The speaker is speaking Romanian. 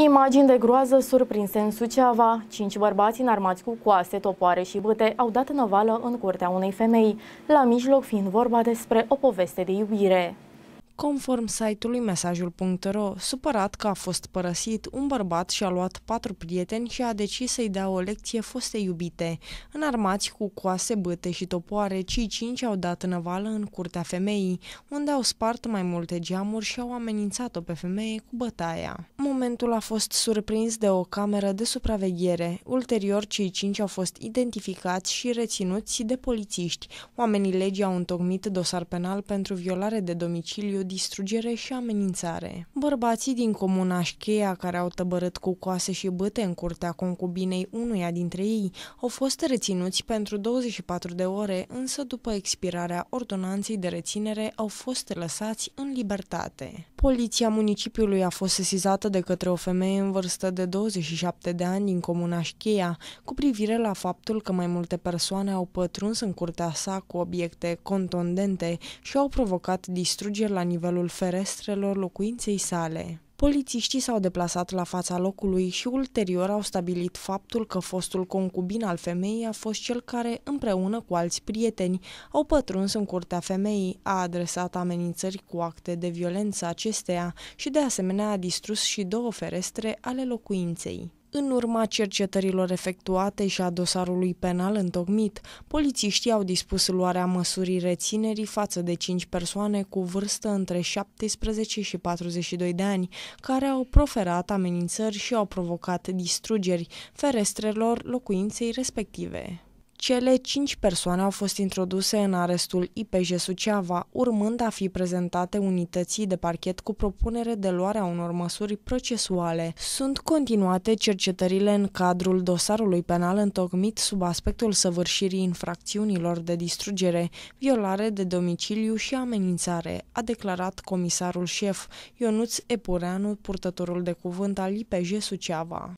Imagini de groază surprinse în Suceava. Cinci bărbați înarmați cu coase, topoare și băte au dat năvală în curtea unei femei, la mijloc fiind vorba despre o poveste de iubire. Conform site-ului mesajul.ro, supărat că a fost părăsit, un bărbat și-a luat patru prieteni și a decis să-i dea o lecție foste iubite. Înarmați cu coase, băte și topoare, cei cinci au dat năvală în curtea femeii, unde au spart mai multe geamuri și au amenințat-o pe femeie cu bătaia. Momentul a fost surprins de o cameră de supraveghere. Ulterior, cei cinci au fost identificați și reținuți de polițiști. Oamenii legii au întocmit dosar penal pentru violare de domiciliu distrugere și amenințare. Bărbații din comuna Șcheia, care au tăbărât cu coase și băte în curtea concubinei unuia dintre ei, au fost reținuți pentru 24 de ore, însă după expirarea ordonanței de reținere au fost lăsați în libertate. Poliția municipiului a fost sesizată de către o femeie în vârstă de 27 de ani din comuna Șcheia cu privire la faptul că mai multe persoane au pătruns în curtea sa cu obiecte contondente și au provocat distrugeri la nivelul ferestrelor locuinței sale. Polițiștii s-au deplasat la fața locului și ulterior au stabilit faptul că fostul concubin al femeii a fost cel care, împreună cu alți prieteni, au pătruns în curtea femeii, a adresat amenințări cu acte de violență acesteia și de asemenea a distrus și două ferestre ale locuinței. În urma cercetărilor efectuate și a dosarului penal întocmit, polițiștii au dispus luarea măsurii reținerii față de 5 persoane cu vârstă între 17 și 42 de ani, care au proferat amenințări și au provocat distrugeri ferestrelor locuinței respective. Cele cinci persoane au fost introduse în arestul IPJ Suceava, urmând a fi prezentate unității de parchet cu propunere de luarea unor măsuri procesuale. Sunt continuate cercetările în cadrul dosarului penal întocmit sub aspectul săvârșirii infracțiunilor de distrugere, violare de domiciliu și amenințare, a declarat comisarul șef Ionuț Epureanu, purtătorul de cuvânt al IPJ Suceava.